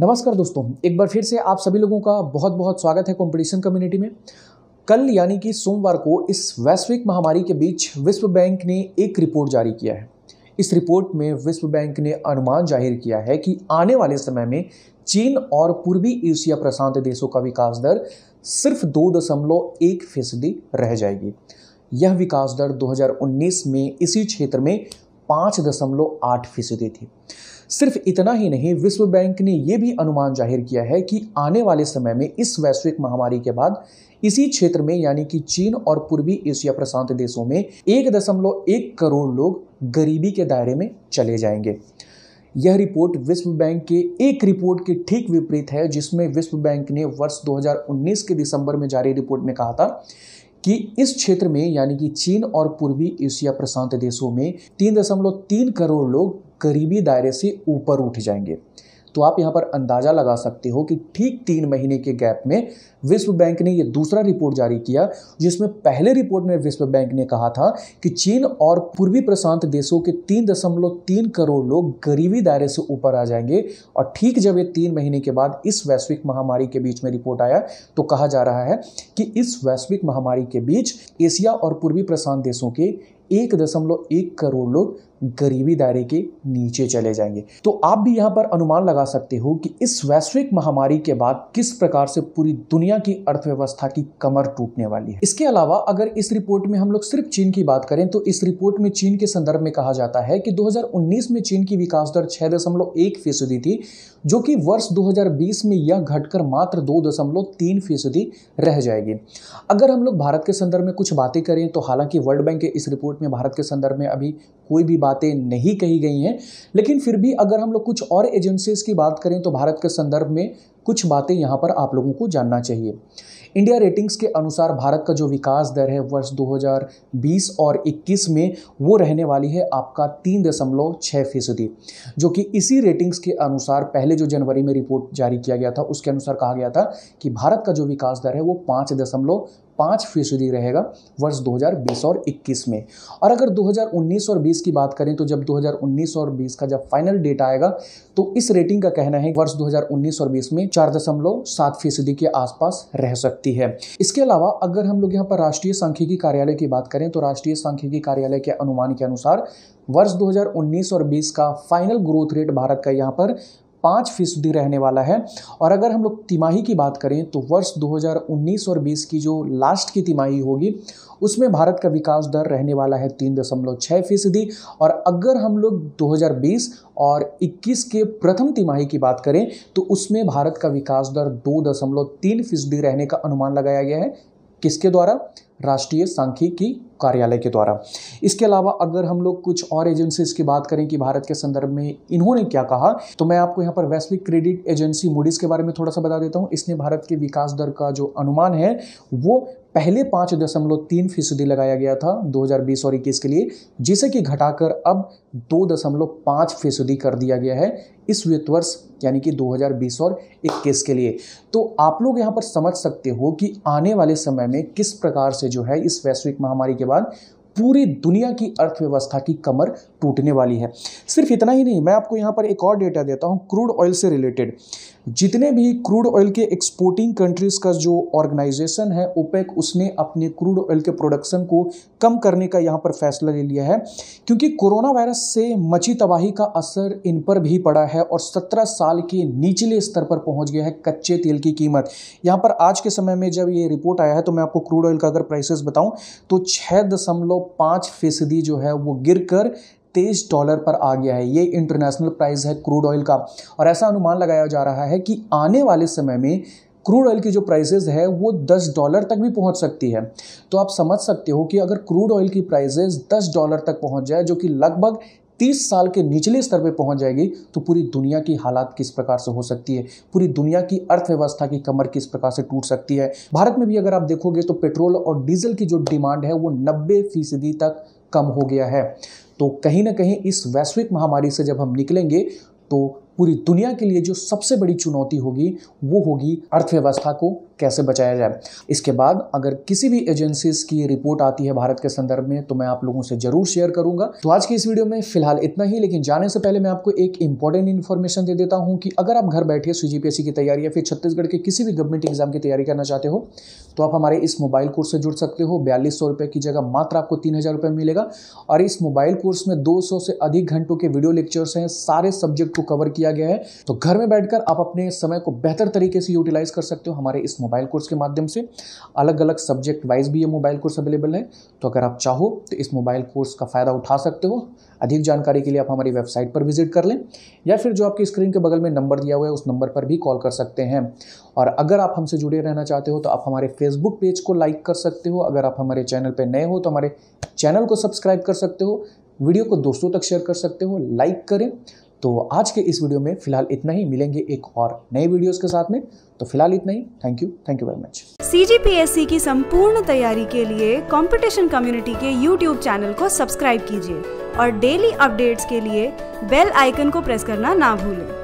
नमस्कार दोस्तों एक बार फिर से आप सभी लोगों का बहुत बहुत स्वागत है कंपटीशन कम्युनिटी में कल यानी कि सोमवार को इस वैश्विक महामारी के बीच विश्व बैंक ने एक रिपोर्ट जारी किया है इस रिपोर्ट में विश्व बैंक ने अनुमान जाहिर किया है कि आने वाले समय में चीन और पूर्वी एशिया प्रशांत देशों का विकास दर सिर्फ दो दशमलव एक फीसदी रह जाएगी यह विकास दर 2019 में इसी क्षेत्र में पाँच दशमलव आठ फीसदी थी सिर्फ इतना ही नहीं विश्व बैंक ने यह भी अनुमान जाहिर किया है कि आने वाले समय में इस वैश्विक महामारी के बाद इसी क्षेत्र में यानी कि चीन और पूर्वी एशिया प्रशांत देशों में एक दशमलव एक करोड़ लोग गरीबी के दायरे में चले जाएंगे यह रिपोर्ट विश्व बैंक के एक रिपोर्ट के ठीक विपरीत है जिसमें विश्व बैंक ने वर्ष 2019 के दिसंबर में जारी रिपोर्ट में कहा था कि इस क्षेत्र में यानी कि चीन और पूर्वी एशिया प्रशांत देशों में तीन दशमलव तीन करोड़ लोग करीबी दायरे से ऊपर उठ जाएंगे तो आप यहाँ पर अंदाज़ा लगा सकते हो कि ठीक तीन महीने के गैप में विश्व बैंक ने ये दूसरा रिपोर्ट जारी किया जिसमें पहले रिपोर्ट में विश्व बैंक ने कहा था कि चीन और पूर्वी प्रशांत देशों के तीन दशमलव तीन करोड़ लोग गरीबी दायरे से ऊपर आ जाएंगे और ठीक जब ये तीन महीने के बाद इस वैश्विक महामारी के बीच में रिपोर्ट आया तो कहा जा रहा है कि इस वैश्विक महामारी के बीच एशिया और पूर्वी प्रशांत देशों के एक दशमलव एक करोड़ लोग गरीबी दायरे के नीचे चले जाएंगे तो आप भी यहाँ पर अनुमान लगा सकते हो कि इस वैश्विक महामारी के बाद किस प्रकार से पूरी दुनिया की अर्थव्यवस्था की कमर टूटने वाली है इसके अलावा अगर इस रिपोर्ट में हम लोग सिर्फ चीन की बात करें तो इस रिपोर्ट में चीन के संदर्भ में कहा जाता है कि 2019 में चीन की विकास दर छः दशमलव एक फीसदी थी जो कि वर्ष 2020 में यह घटकर मात्र दो दशमलव तीन फीसदी रह जाएगी अगर हम लोग भारत के संदर्भ में कुछ बातें करें तो हालांकि वर्ल्ड बैंक के इस रिपोर्ट में भारत के संदर्भ में अभी कोई भी बातें नहीं कही गई हैं लेकिन फिर भी अगर हम लोग कुछ और एजेंसीज की बात करें तो भारत के संदर्भ में कुछ बातें यहाँ पर आप लोगों को जानना चाहिए इंडिया रेटिंग्स के अनुसार भारत का जो विकास दर है वर्ष 2020 और 21 में वो रहने वाली है आपका तीन दशमलव छः फीसदी जो कि इसी रेटिंग्स के अनुसार पहले जो जनवरी में रिपोर्ट जारी किया गया था उसके अनुसार कहा गया था कि भारत का जो विकास दर है वो पाँच दशमलव पाँच फीसदी रहेगा वर्ष 2020 और 21 में और अगर 2019 और 20 की बात करें तो जब 2019 और 20 का जब फाइनल डेट आएगा तो इस रेटिंग का कहना है वर्ष 2019 और 20 में चार दशमलव सात फीसदी के आसपास रह सकती है इसके अलावा अगर हम लोग यहाँ पर राष्ट्रीय सांख्यिकी कार्यालय की बात करें तो राष्ट्रीय सांख्यिकी कार्यालय के अनुमान के अनुसार वर्ष 2019 और 20 का फाइनल ग्रोथ रेट भारत का यहाँ पर पाँच फीसदी रहने वाला है और अगर हम लोग तिमाही की बात करें तो वर्ष 2019 और 20 की जो लास्ट की तिमाही होगी उसमें भारत का विकास दर रहने वाला है तीन दशमलव छः फीसदी और अगर हम लोग 2020 और 21 के प्रथम तिमाही की बात करें तो उसमें भारत का विकास दर दो दशमलव तीन फीसदी रहने का अनुमान लगाया गया है किसके द्वारा राष्ट्रीय सांख्यिकी कार्यालय के द्वारा इसके अलावा अगर हम लोग कुछ और एजेंसीज की बात करें कि भारत के संदर्भ में इन्होंने क्या कहा तो मैं आपको यहाँ पर वैश्विक क्रेडिट एजेंसी मूडीज के बारे में थोड़ा सा बता देता हूँ इसने भारत के विकास दर का जो अनुमान है वो पहले पाँच दशमलव तीन फीसदी लगाया गया था 2020 और इक्कीस के लिए जिसे कि घटाकर अब दो दशमलव पाँच फीसदी कर दिया गया है इस वित्त वर्ष यानी कि 2020 और 21 के लिए तो आप लोग यहाँ पर समझ सकते हो कि आने वाले समय में किस प्रकार से जो है इस वैश्विक महामारी के बाद पूरी दुनिया की अर्थव्यवस्था की कमर टूटने वाली है सिर्फ इतना ही नहीं मैं आपको यहाँ पर एक और डेटा देता हूँ क्रूड ऑयल से रिलेटेड जितने भी क्रूड ऑयल के एक्सपोर्टिंग कंट्रीज़ का जो ऑर्गेनाइजेशन है ओपेक उसने अपने क्रूड ऑयल के प्रोडक्शन को कम करने का यहाँ पर फैसला ले लिया है क्योंकि कोरोना वायरस से मची तबाही का असर इन पर भी पड़ा है और 17 साल के निचले स्तर पर पहुँच गया है कच्चे तेल की कीमत यहाँ पर आज के समय में जब ये रिपोर्ट आया है तो मैं आपको क्रूड ऑयल का अगर प्राइसेस बताऊँ तो छः दशमलव पाँच फीसदी जो है वो गिर कर तेईस डॉलर पर आ गया है ये इंटरनेशनल प्राइस है क्रूड ऑयल का और ऐसा अनुमान लगाया जा रहा है कि आने वाले समय में क्रूड ऑयल की जो प्राइसेस है वो 10 डॉलर तक भी पहुंच सकती है तो आप समझ सकते हो कि अगर क्रूड ऑयल की प्राइसेस 10 डॉलर तक पहुंच जाए जो कि लगभग तीस साल के निचले स्तर पर पहुंच जाएगी तो पूरी दुनिया की हालात किस प्रकार से हो सकती है पूरी दुनिया की अर्थव्यवस्था की कमर किस प्रकार से टूट सकती है भारत में भी अगर आप देखोगे तो पेट्रोल और डीजल की जो डिमांड है वो नब्बे फीसदी तक कम हो गया है तो कहीं ना कहीं इस वैश्विक महामारी से जब हम निकलेंगे तो पूरी दुनिया के लिए जो सबसे बड़ी चुनौती होगी वो होगी अर्थव्यवस्था को कैसे बचाया जाए इसके बाद अगर किसी भी एजेंसीज की रिपोर्ट आती है भारत के संदर्भ में तो मैं आप लोगों से जरूर शेयर करूंगा तो आज की इस वीडियो में फिलहाल इतना ही लेकिन जाने से पहले मैं आपको एक इंपॉर्टेंट इन्फॉर्मेशन दे देता हूं कि अगर आप घर बैठे सी की तैयारी या फिर छत्तीसगढ़ के किसी भी गवर्नमेंट एग्जाम की तैयारी करना चाहते हो तो आप हमारे इस मोबाइल कोर्स से जुड़ सकते हो बयालीस सौ की जगह मात्र आपको तीन हज़ार रुपये मिलेगा और इस मोबाइल कोर्स में दो सौ से अधिक घंटों के वीडियो लेक्चर्स हैं सारे सब्जेक्ट को कवर किया दिया गया है तो घर में बैठकर आप अपने समय को बेहतर तरीके से यूटिलाइज कर सकते हो हमारे इस मोबाइल कोर्स के माध्यम से अलग अलग सब्जेक्ट वाइज भी ये मोबाइल कोर्स अवेलेबल है तो अगर आप चाहो तो इस मोबाइल कोर्स का फ़ायदा उठा सकते हो अधिक जानकारी के लिए आप हमारी वेबसाइट पर विजिट कर लें या फिर जो आपकी स्क्रीन के बगल में नंबर दिया हुआ है उस नंबर पर भी कॉल कर सकते हैं और अगर आप हमसे जुड़े रहना चाहते हो तो आप हमारे फेसबुक पेज को लाइक कर सकते हो अगर आप हमारे चैनल पर नए हो तो हमारे चैनल को सब्सक्राइब कर सकते हो वीडियो को दोस्तों तक शेयर कर सकते हो लाइक करें तो आज के इस वीडियो में फिलहाल इतना ही मिलेंगे एक और नए वीडियोस के साथ में तो फिलहाल इतना ही thank you thank you very much सी की संपूर्ण तैयारी के लिए कंपटीशन कम्युनिटी के यूट्यूब चैनल को सब्सक्राइब कीजिए और डेली अपडेट्स के लिए बेल आइकन को प्रेस करना ना भूलें